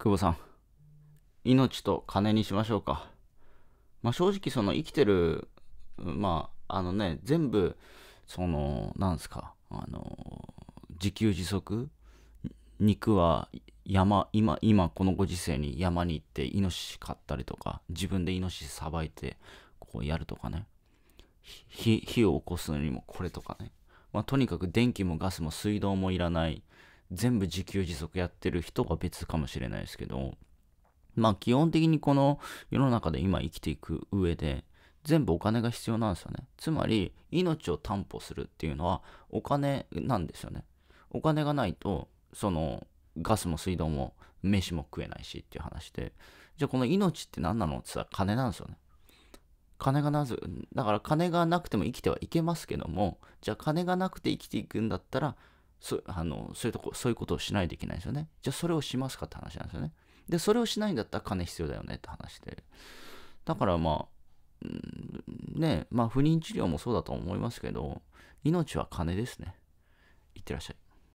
久保さん命と金にしましょうか、まあ、正直その生きてるまああのね全部そのなんですかあの自給自足肉は山今今このご時世に山に行ってイノシシ買ったりとか自分でイノシシさばいてこうやるとかね火を起こすのにもこれとかね、まあ、とにかく電気もガスも水道もいらない全部自給自足やってる人は別かもしれないですけど、まあ基本的にこの世の中で今生きていく上で、全部お金が必要なんですよね。つまり、命を担保するっていうのはお金なんですよね。お金がないと、その、ガスも水道も飯も食えないしっていう話で、じゃあこの命って何なのって言ったら金なんですよね。金がなぜ、だから金がなくても生きてはいけますけども、じゃあ金がなくて生きていくんだったら、そあのそういうとこそういうことをしないといけないんですよね。じゃあそれをしますかって話なんですよね。で、それをしないんだったら金必要だよねって話で。だからまあ、うん、ねまあ不妊治療もそうだと思いますけど、命は金ですね。いってらっしゃい。